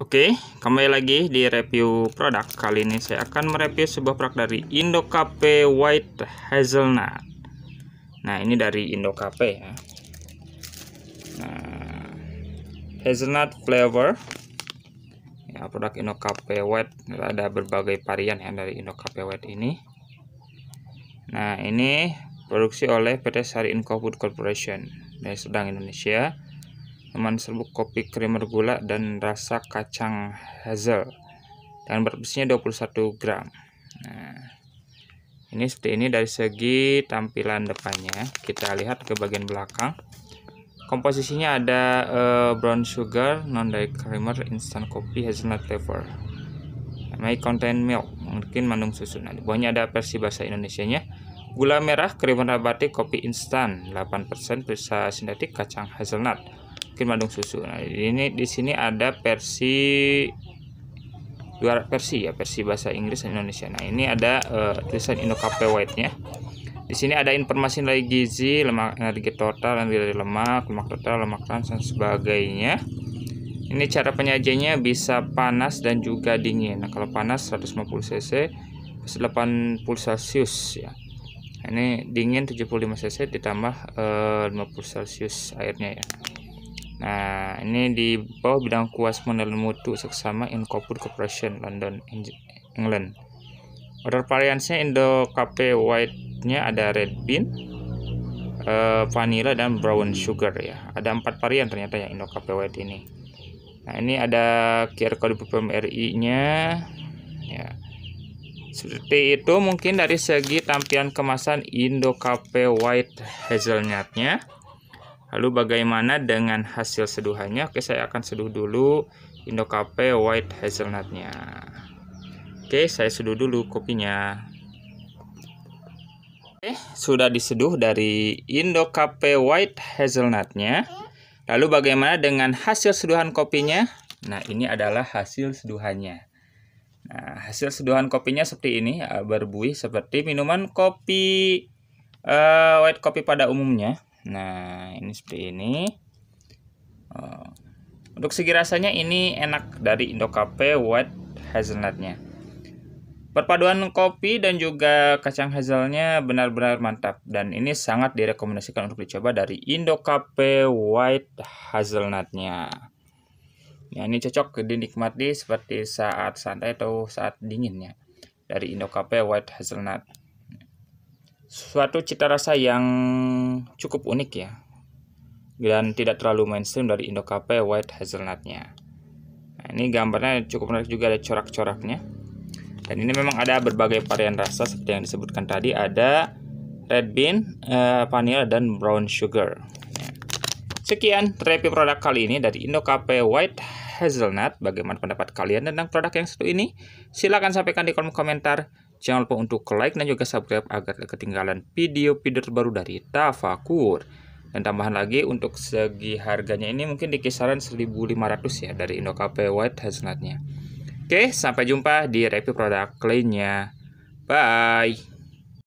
Oke, kembali lagi di review produk. Kali ini saya akan mereview sebuah produk dari Indocafe White Hazelnut. Nah, ini dari Indocafe ya. Nah, hazelnut flavor. Ya, produk Indocafe White ada berbagai varian ya dari Indocafe White ini. Nah, ini produksi oleh PT Sari Inco Food Corporation dari Sedang Indonesia teman serbuk kopi krimer gula dan rasa kacang hazel dan berat besinya 21 gram nah ini seperti ini dari segi tampilan depannya kita lihat ke bagian belakang komposisinya ada uh, brown sugar non dairy creamer instant coffee hazelnut flavor may contain milk mungkin mandung susu nah di bawahnya ada versi bahasa Indonesia nya gula merah krimer nabati kopi instan 8% bisa sintetik kacang hazelnut bikin bandung susu nah ini di sini ada versi dua versi ya versi bahasa Inggris dan Indonesia nah ini ada uh, tulisan Cafe White nya di sini ada informasi nilai gizi lemak energi total energi dari lemak lemak total lemak trans dan sebagainya ini cara penyajiannya bisa panas dan juga dingin nah kalau panas 150 cc 80 celcius ya ini dingin 75 cc ditambah eh, 50 celcius airnya ya Nah, ini di bawah bidang kuas modal mutu seksama Incorporated Corporation London, England. Order variansnya Indo Cafe White-nya ada red bean, eh, vanilla dan brown sugar ya. Ada empat varian ternyata ya Indo Cafe White ini. Nah, ini ada QR code ri nya ya. Seperti itu mungkin dari segi tampilan kemasan Indo Cafe White Hazelnut-nya. Lalu bagaimana dengan hasil seduhannya? Oke, saya akan seduh dulu Indocafe White Hazelnutnya. Oke, saya seduh dulu kopinya. Oke, sudah diseduh dari Indocafe White Hazelnutnya. Lalu bagaimana dengan hasil seduhan kopinya? Nah, ini adalah hasil seduhannya. Nah, hasil seduhan kopinya seperti ini, eh, berbuih seperti minuman kopi uh, white kopi pada umumnya. Nah, ini seperti ini. Oh. Untuk segi rasanya ini enak dari Indocafe White Hazelnutnya. Perpaduan kopi dan juga kacang hazelnya benar-benar mantap dan ini sangat direkomendasikan untuk dicoba dari Indocafe White Hazelnutnya. Ya, ini cocok dinikmati seperti saat santai atau saat dinginnya dari Indocafe White Hazelnut suatu cita rasa yang cukup unik ya dan tidak terlalu mainstream dari Indo Cafe White Hazelnutnya. Nah, ini gambarnya cukup menarik juga ada corak-coraknya. Dan ini memang ada berbagai varian rasa seperti yang disebutkan tadi ada red bean, uh, vanilla dan brown sugar. Ya. Sekian review produk kali ini dari Indo Cafe White Hazelnut. Bagaimana pendapat kalian tentang produk yang satu ini? Silahkan sampaikan di kolom komentar. Jangan lupa untuk like dan juga subscribe agar tidak ketinggalan video-video terbaru dari Tafakur. Dan tambahan lagi untuk segi harganya ini mungkin di kisaran 1500 ya dari Indocafe White Hazelnutnya. Oke, sampai jumpa di review produk lainnya. Bye!